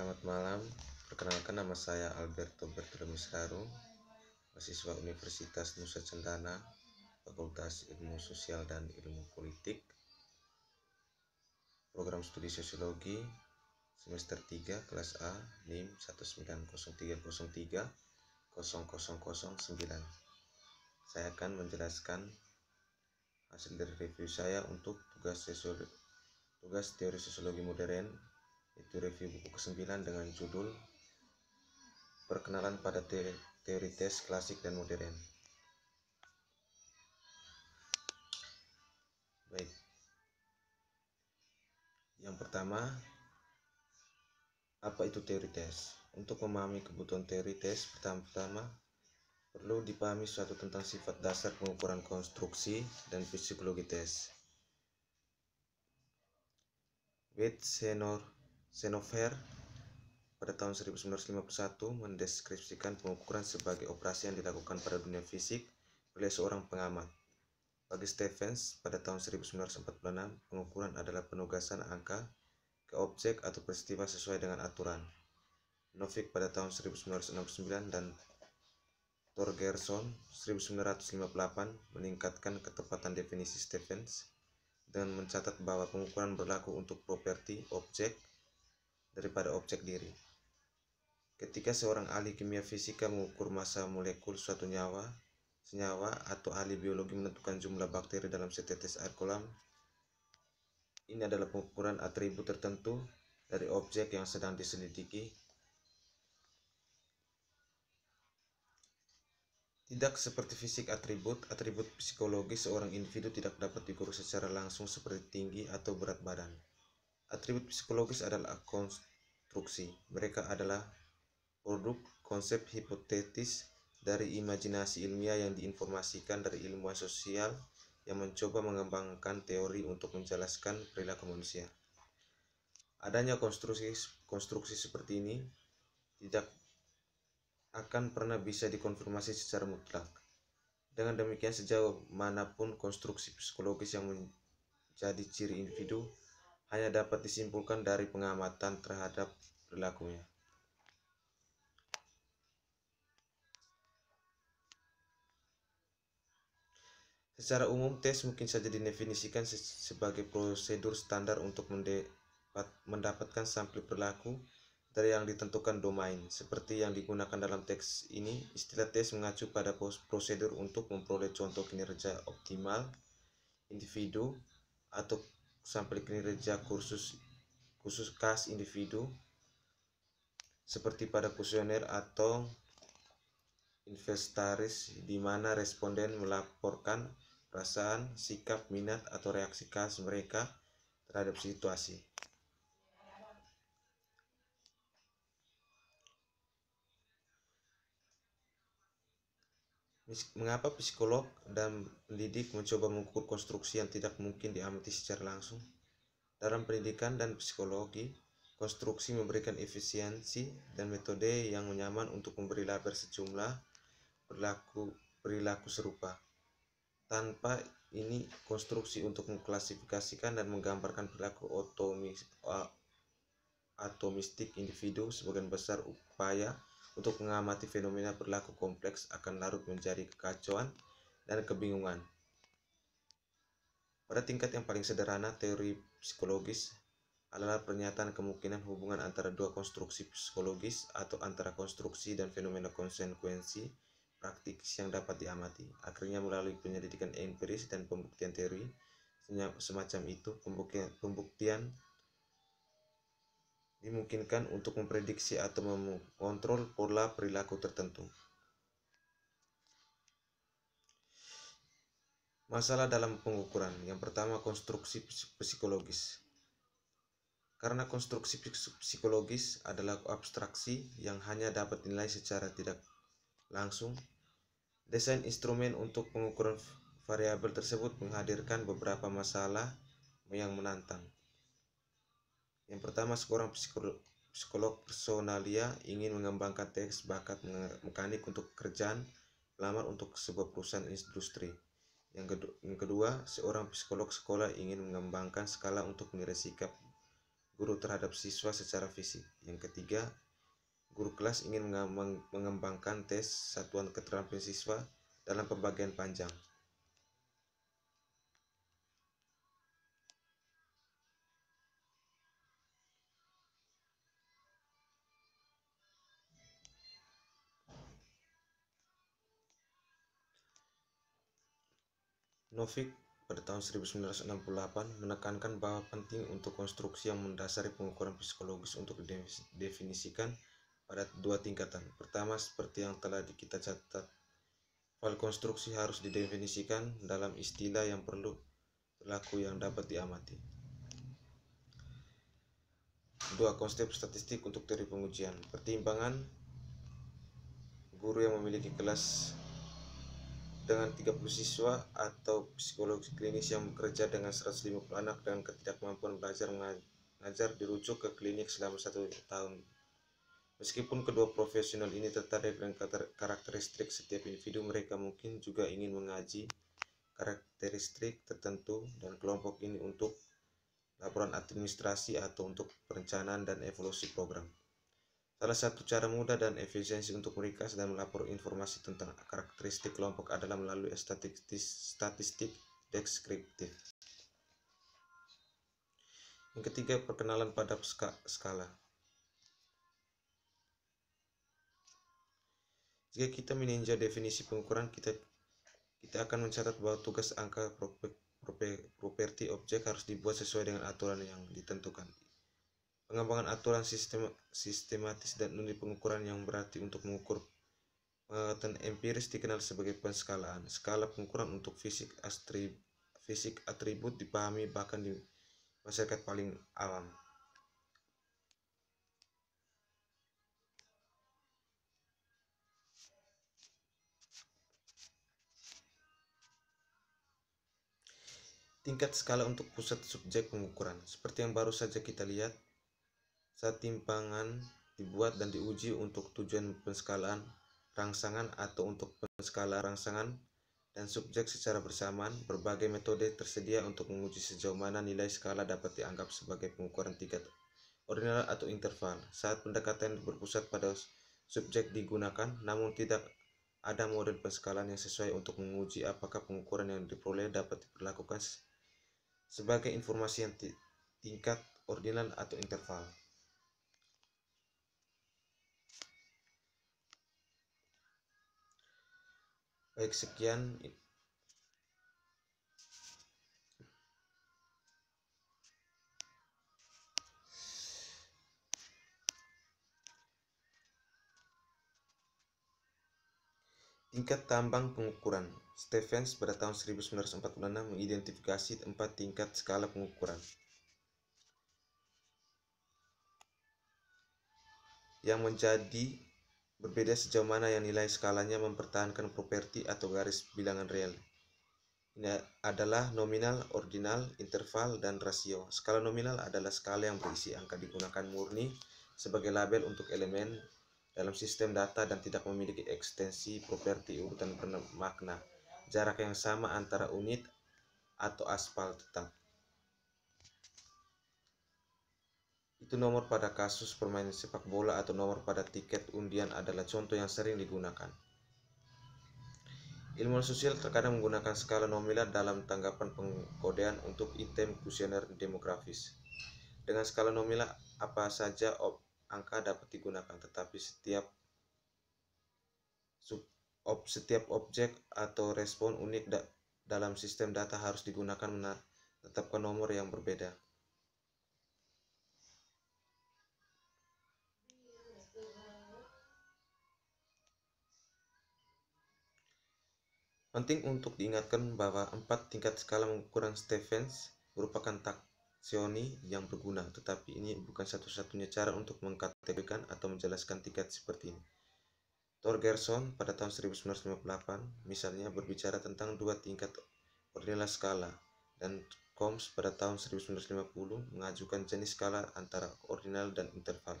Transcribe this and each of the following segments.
selamat malam. Perkenalkan nama saya Alberto Bertremis Haru, mahasiswa Universitas Nusa Cendana, Fakultas Ilmu Sosial dan Ilmu Politik, Program Studi Sosiologi, semester 3, kelas A, NIM 190303 0009. Saya akan menjelaskan hasil dari review saya untuk tugas sosiologi, tugas teori sosiologi modern itu review buku ke-9 dengan judul Perkenalan pada teori, teori tes klasik dan modern. Baik. Yang pertama, apa itu teori tes? Untuk memahami kebutuhan teori tes, pertama-tama perlu dipahami suatu tentang sifat dasar pengukuran konstruksi dan psikologi tes. Wade Senor Xenopher pada tahun 1951 mendeskripsikan pengukuran sebagai operasi yang dilakukan pada dunia fisik oleh seorang pengamat. Bagi Stevens pada tahun 1946, pengukuran adalah penugasan angka ke objek atau peristiwa sesuai dengan aturan. Novik pada tahun 1969 dan Torgerson 1958 meningkatkan ketepatan definisi Stevens dengan mencatat bahwa pengukuran berlaku untuk properti, objek, daripada objek diri. Ketika seorang ahli kimia fisika mengukur masa molekul suatu nyawa, senyawa, atau ahli biologi menentukan jumlah bakteri dalam setetes air kolam, ini adalah pengukuran atribut tertentu dari objek yang sedang diselidiki. Tidak seperti fisik atribut, atribut psikologi seorang individu tidak dapat diukur secara langsung seperti tinggi atau berat badan. Atribut psikologis adalah konstruksi. Mereka adalah produk konsep hipotetis dari imajinasi ilmiah yang diinformasikan dari ilmuwan sosial yang mencoba mengembangkan teori untuk menjelaskan perilaku manusia. Adanya konstruksi konstruksi seperti ini tidak akan pernah bisa dikonfirmasi secara mutlak. Dengan demikian sejauh manapun konstruksi psikologis yang menjadi ciri individu hanya dapat disimpulkan dari pengamatan terhadap perilakunya. Secara umum, tes mungkin saja didefinisikan sebagai prosedur standar untuk mendapatkan sampel perilaku dari yang ditentukan domain. Seperti yang digunakan dalam teks ini, istilah tes mengacu pada prosedur untuk memperoleh contoh kinerja optimal individu atau sampai kinerja kursus khusus khas individu seperti pada kuesioner atau investaris di mana responden melaporkan perasaan, sikap, minat, atau reaksi kas mereka terhadap situasi. Mengapa psikolog dan pendidik mencoba mengukur konstruksi yang tidak mungkin diamati secara langsung? Dalam pendidikan dan psikologi, konstruksi memberikan efisiensi dan metode yang nyaman untuk memberi label sejumlah perilaku perilaku serupa. Tanpa ini konstruksi untuk mengklasifikasikan dan menggambarkan perilaku otomis, atomistik individu sebagian besar upaya untuk mengamati fenomena berlaku kompleks akan larut menjadi kekacauan dan kebingungan. Pada tingkat yang paling sederhana, teori psikologis adalah pernyataan kemungkinan hubungan antara dua konstruksi psikologis atau antara konstruksi dan fenomena konsekuensi praktik yang dapat diamati. Akhirnya melalui penyelidikan empiris dan pembuktian teori semacam itu, pembuktian dimungkinkan untuk memprediksi atau mengontrol pola perilaku tertentu. Masalah dalam pengukuran yang pertama konstruksi psikologis. Karena konstruksi psikologis adalah abstraksi yang hanya dapat dinilai secara tidak langsung, desain instrumen untuk pengukuran variabel tersebut menghadirkan beberapa masalah yang menantang. Yang pertama, seorang psikolog, personalia ingin mengembangkan teks bakat mekanik untuk kerjaan lamar untuk sebuah perusahaan industri. Yang, kedua, yang kedua, seorang psikolog sekolah ingin mengembangkan skala untuk menilai sikap guru terhadap siswa secara fisik. Yang ketiga, guru kelas ingin mengembangkan tes satuan keterampilan siswa dalam pembagian panjang. Novik pada tahun 1968 menekankan bahwa penting untuk konstruksi yang mendasari pengukuran psikologis untuk didefinisikan pada dua tingkatan. Pertama, seperti yang telah kita catat, file konstruksi harus didefinisikan dalam istilah yang perlu laku yang dapat diamati. Dua konsep statistik untuk teori pengujian. Pertimbangan guru yang memiliki kelas dengan 30 siswa atau psikolog klinis yang bekerja dengan 150 anak dengan ketidakmampuan belajar mengajar dirujuk ke klinik selama satu tahun. Meskipun kedua profesional ini tertarik dengan karakteristik setiap individu, mereka mungkin juga ingin mengaji karakteristik tertentu dan kelompok ini untuk laporan administrasi atau untuk perencanaan dan evolusi program. Salah satu cara mudah dan efisiensi untuk meringkas dan melapor informasi tentang karakteristik kelompok adalah melalui statistik, statistik deskriptif. Yang ketiga, perkenalan pada skala. Jika kita meninjau definisi pengukuran, kita kita akan mencatat bahwa tugas angka properti objek harus dibuat sesuai dengan aturan yang ditentukan pengembangan aturan sistem, sistematis dan unit pengukuran yang berarti untuk mengukur pengetahuan empiris dikenal sebagai penskalaan. Skala pengukuran untuk fisik fisik atribut dipahami bahkan di masyarakat paling awam. Tingkat skala untuk pusat subjek pengukuran, seperti yang baru saja kita lihat, saat timbangan dibuat dan diuji untuk tujuan penskalaan rangsangan atau untuk penskalaan rangsangan dan subjek secara bersamaan, berbagai metode tersedia untuk menguji sejauh mana nilai skala dapat dianggap sebagai pengukuran tingkat ordinal atau interval. Saat pendekatan berpusat pada subjek digunakan, namun tidak ada model penskalaan yang sesuai untuk menguji apakah pengukuran yang diperoleh dapat diperlakukan sebagai informasi yang tingkat ordinal atau interval. baik sekian Tingkat tambang pengukuran Stevens pada tahun 1946 mengidentifikasi empat tingkat skala pengukuran. Yang menjadi Berbeda sejauh mana yang nilai skalanya mempertahankan properti atau garis bilangan real. Ini adalah nominal, ordinal, interval, dan rasio. Skala nominal adalah skala yang berisi angka digunakan murni sebagai label untuk elemen dalam sistem data dan tidak memiliki ekstensi properti urutan makna Jarak yang sama antara unit atau aspal tetap. Itu nomor pada kasus permainan sepak bola atau nomor pada tiket undian adalah contoh yang sering digunakan. Ilmuwan sosial terkadang menggunakan skala nominal dalam tanggapan pengkodean untuk item kuesioner demografis. Dengan skala nominal apa saja angka dapat digunakan, tetapi setiap ob, setiap objek atau respon unik da, dalam sistem data harus digunakan menetapkan nomor yang berbeda. Penting untuk diingatkan bahwa empat tingkat skala ukuran Stevens merupakan taksioni yang berguna, tetapi ini bukan satu-satunya cara untuk mengkategorikan atau menjelaskan tingkat seperti ini. Torgerson pada tahun 1958 misalnya berbicara tentang dua tingkat ordinal skala dan Combs pada tahun 1950 mengajukan jenis skala antara ordinal dan interval.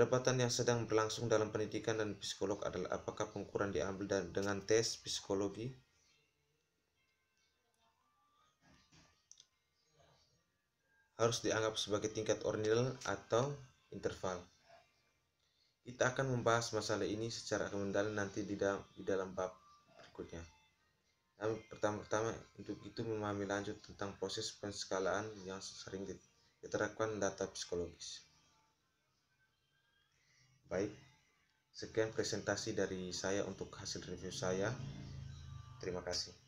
Perdebatan yang sedang berlangsung dalam pendidikan dan psikolog adalah apakah pengukuran diambil dengan tes psikologi harus dianggap sebagai tingkat ordinal atau interval. Kita akan membahas masalah ini secara mendalam nanti di dalam, di dalam bab berikutnya. Yang pertama-tama untuk itu memahami lanjut tentang proses penskalaan yang sering diterapkan data psikologis. Baik, sekian presentasi dari saya untuk hasil review saya. Terima kasih.